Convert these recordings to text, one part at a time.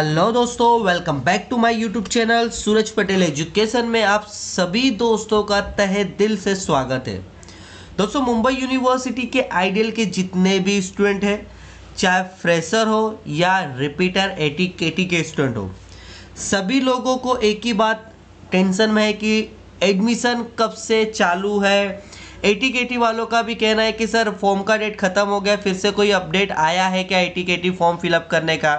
hello दोस्तों welcome back to my YouTube channel Suraj Patel education में आप सभी दोस्तों का तहे दिल से स्वागत है दोस्तों मुंबई यूनिवर्सिटी के आइडियल के जितने भी स्टूडेंट हैं चाहे फ्रेशर हो या रिपीटर एटी टी के स्टूडेंट हो सभी लोगों को एक ही बात टेंशन में है कि एडमिशन कब से चालू है एटी के टी वालों का भी कहना है कि सर फॉर्म का डेट ख़त्म हो गया फिर से कोई अपडेट आया है क्या एटी के टी फॉर्म फिलअप करने का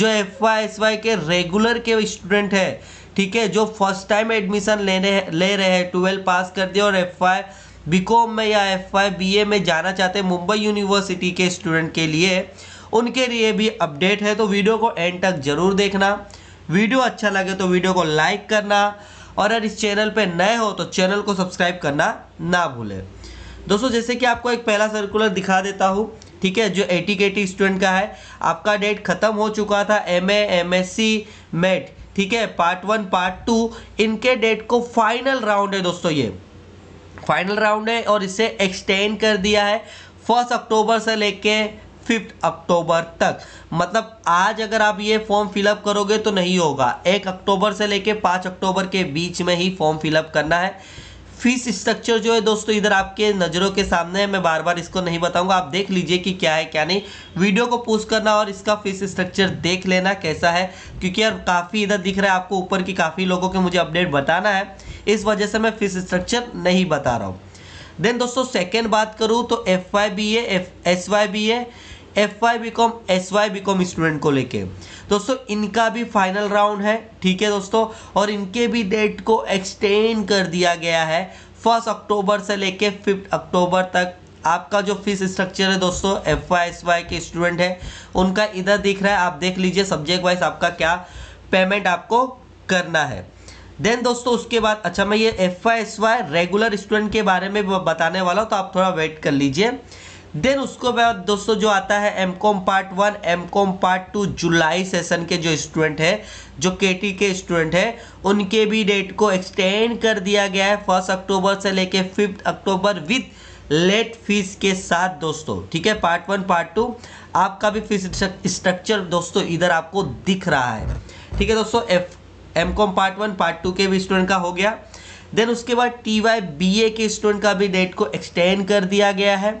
जो एफ वाई के रेगुलर के स्टूडेंट है ठीक है जो फर्स्ट टाइम एडमिशन लेने ले रहे हैं ट्वेल्व पास कर दिए और एफ वाई बी कॉम में या एफ वाई बी ए में जाना चाहते हैं मुंबई यूनिवर्सिटी के स्टूडेंट के लिए उनके लिए भी अपडेट है तो वीडियो को एंड तक ज़रूर देखना वीडियो अच्छा लगे तो वीडियो को लाइक करना और अगर इस चैनल पर नए हो तो चैनल को सब्सक्राइब करना ना भूलें दोस्तों जैसे कि आपको एक पहला सर्कुलर दिखा देता हूँ ठीक है जो एटी के एटी स्टूडेंट का है आपका डेट खत्म हो चुका था M A M S C मेट ठीक है पार्ट वन पार्ट टू इनके डेट को फाइनल राउंड है दोस्तों ये फाइनल राउंड है और इसे एक्सटेंड कर दिया है फर्स्ट अक्टूबर से लेके फिफ्थ अक्टूबर तक मतलब आज अगर आप ये फॉर्म फिलअप करोगे तो नहीं होगा एक अक्टूबर से लेके पाँच अक्टूबर के बीच में ही फॉर्म फिलअप करना है फीस स्ट्रक्चर जो है दोस्तों इधर आपके नज़रों के सामने है मैं बार बार इसको नहीं बताऊंगा आप देख लीजिए कि क्या है क्या नहीं वीडियो को पोस्ट करना और इसका फीस स्ट्रक्चर देख लेना कैसा है क्योंकि यार काफ़ी इधर दिख रहा है आपको ऊपर की काफ़ी लोगों के मुझे अपडेट बताना है इस वजह से मैं फीस स्ट्रक्चर नहीं बता रहा हूँ देन दोस्तों सेकेंड बात करूँ तो F Y B A F S Y B A F Y B com S Y B com student को लेके दोस्तों इनका भी फाइनल राउंड है ठीक है दोस्तों और इनके भी डेट को एक्सटेंड कर दिया गया है फर्स्ट अक्टूबर से लेके फिफ्थ अक्टूबर तक आपका जो फीस स्ट्रक्चर है दोस्तों एफ वाई एस वाई के स्टूडेंट है उनका इधर दिख रहा है आप देख लीजिए सब्जेक्ट वाइज आपका क्या पेमेंट आपको करना है देन दोस्तों उसके बाद अच्छा मैं ये F Y S Y regular student के बारे में बताने वाला हूँ तो आप थोड़ा वेट कर लीजिए देन उसको बाद दोस्तों जो आता है M com part one M com part two जुलाई सेशन के जो स्टूडेंट हैं जो के टी के स्टूडेंट हैं उनके भी डेट को एक्सटेंड कर दिया गया है फर्स्ट अक्टूबर से लेके fifth October with late fees के साथ दोस्तों ठीक है पार्ट वन पार्ट टू आपका भी फीस स्ट्रक्चर दोस्तों इधर आपको दिख रहा है ठीक है दोस्तों F M com part one part two के भी स्टूडेंट का हो गया देन उसके बाद टी वाई बी ए के स्टूडेंट का भी डेट को एक्सटेंड कर दिया गया है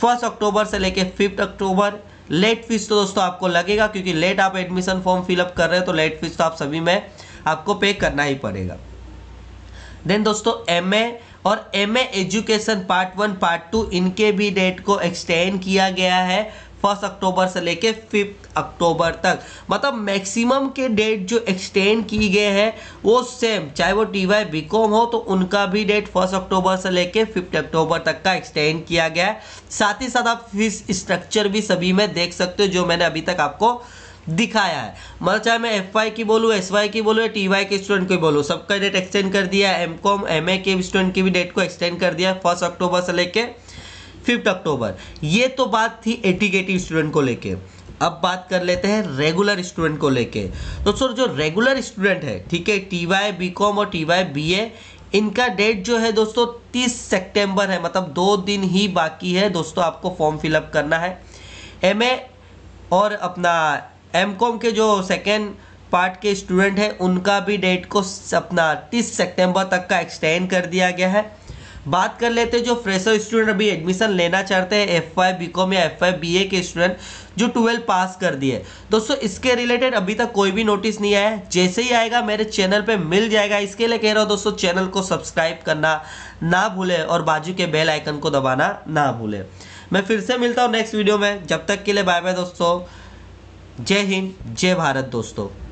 फर्स्ट अक्टूबर से लेके फिफ्थ अक्टूबर लेट फीस तो दोस्तों आपको लगेगा क्योंकि लेट आप एडमिशन फॉर्म फिलअप कर रहे हो तो लेट फीस तो आप सभी में आपको पे करना ही पड़ेगा देन दोस्तों एम और M education part one part two इनके भी डेट को एक्सटेंड किया गया है फर्स्ट अक्टूबर से लेके फिफ्थ अक्टूबर तक मतलब मैक्सिमम के डेट जो एक्सटेंड किए गए हैं वो सेम चाहे वो टी वाई बी कॉम हो तो उनका भी डेट फर्स्ट अक्टूबर से लेके फिफ्थ अक्टूबर तक का एक्सटेंड किया गया है साथ ही साथ आप फीस स्ट्रक्चर भी सभी में देख सकते हो जो मैंने अभी तक आपको दिखाया है मतलब चाहे मैं एफ वाई की बोलूँ एस वाई की बोलूँ या टी वाई के स्टूडेंट को बोलूँ सबका डेट एक्सटेंड कर दिया है एम कॉम एम ए के स्टूडेंट की भी डेट को एक्सटेंड कर दिया है फर्स्ट अक्टूबर से लेकर फिफ्थ अक्टूबर ये तो बात थी एटीकेटी स्टूडेंट को लेके अब बात कर लेते हैं रेगुलर स्टूडेंट को लेके तो सर जो रेगुलर स्टूडेंट है ठीक है टी वाई बी कॉम और टी वाई बी ए इनका डेट जो है दोस्तों 30 सितंबर है मतलब दो दिन ही बाकी है दोस्तों आपको फॉर्म फिलअप करना है एम और अपना एम के जो सेकेंड पार्ट के स्टूडेंट हैं उनका भी डेट को अपना तीस सितंबर तक का एक्सटेंड कर दिया गया है बात कर लेते हैं जो फ्रेशर स्टूडेंट अभी एडमिशन लेना चाहते हैं एफ वाई बी कॉम या एफ वाई बी ए के स्टूडेंट जो ट्वेल्व पास कर दिए दोस्तों इसके रिलेटेड अभी तक कोई भी नोटिस नहीं आया है जैसे ही आएगा मेरे चैनल पे मिल जाएगा इसके लिए कह रहा हूँ दोस्तों चैनल को सब्सक्राइब करना ना भूले और बाजू के बेल आइकन को दबाना ना भूले मैं फिर से मिलता हूँ नेक्स्ट वीडियो में जब तक के लिए बाय बाय दोस्तों जय हिंद जय भारत दोस्तों